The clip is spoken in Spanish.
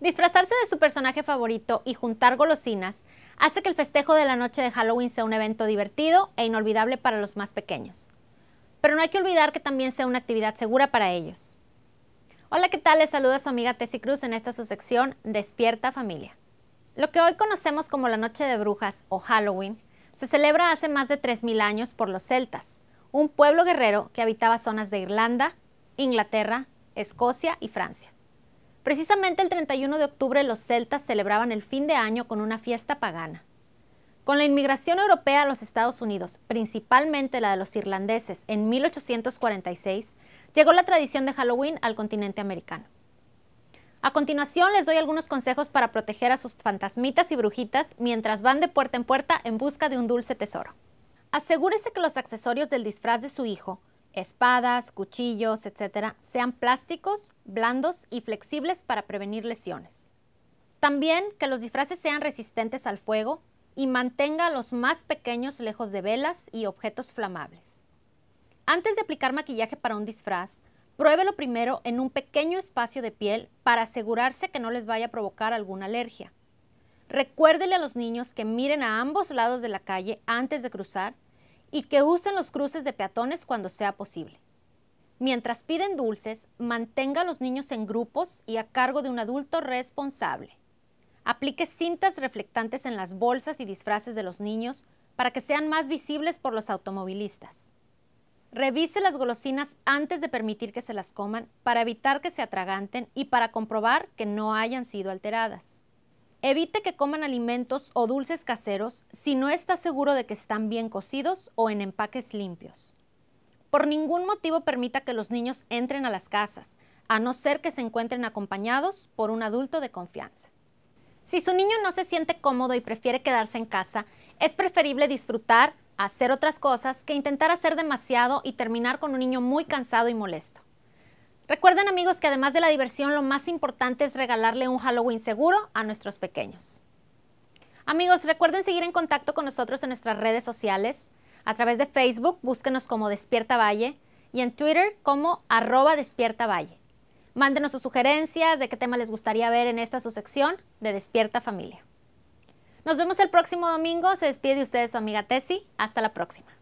Disfrazarse de su personaje favorito y juntar golosinas hace que el festejo de la noche de Halloween sea un evento divertido e inolvidable para los más pequeños. Pero no hay que olvidar que también sea una actividad segura para ellos. Hola, ¿qué tal? Les saluda su amiga Tessy Cruz en esta su sección Despierta Familia. Lo que hoy conocemos como la Noche de Brujas o Halloween se celebra hace más de 3.000 años por los celtas, un pueblo guerrero que habitaba zonas de Irlanda, Inglaterra, Escocia y Francia. Precisamente el 31 de octubre los celtas celebraban el fin de año con una fiesta pagana. Con la inmigración europea a los Estados Unidos, principalmente la de los irlandeses, en 1846, llegó la tradición de Halloween al continente americano. A continuación les doy algunos consejos para proteger a sus fantasmitas y brujitas mientras van de puerta en puerta en busca de un dulce tesoro. Asegúrese que los accesorios del disfraz de su hijo espadas, cuchillos, etcétera, sean plásticos, blandos y flexibles para prevenir lesiones. También que los disfraces sean resistentes al fuego y mantenga a los más pequeños lejos de velas y objetos flamables. Antes de aplicar maquillaje para un disfraz, pruébelo primero en un pequeño espacio de piel para asegurarse que no les vaya a provocar alguna alergia. Recuérdele a los niños que miren a ambos lados de la calle antes de cruzar y que usen los cruces de peatones cuando sea posible. Mientras piden dulces, mantenga a los niños en grupos y a cargo de un adulto responsable. Aplique cintas reflectantes en las bolsas y disfraces de los niños para que sean más visibles por los automovilistas. Revise las golosinas antes de permitir que se las coman para evitar que se atraganten y para comprobar que no hayan sido alteradas. Evite que coman alimentos o dulces caseros si no está seguro de que están bien cocidos o en empaques limpios. Por ningún motivo permita que los niños entren a las casas, a no ser que se encuentren acompañados por un adulto de confianza. Si su niño no se siente cómodo y prefiere quedarse en casa, es preferible disfrutar, hacer otras cosas que intentar hacer demasiado y terminar con un niño muy cansado y molesto. Recuerden amigos que además de la diversión, lo más importante es regalarle un Halloween seguro a nuestros pequeños. Amigos, recuerden seguir en contacto con nosotros en nuestras redes sociales. A través de Facebook, búsquenos como Despierta Valle y en Twitter como arroba Despierta Valle. Mándenos sus sugerencias de qué tema les gustaría ver en esta su sección de Despierta Familia. Nos vemos el próximo domingo. Se despide de ustedes su amiga Tessie. Hasta la próxima.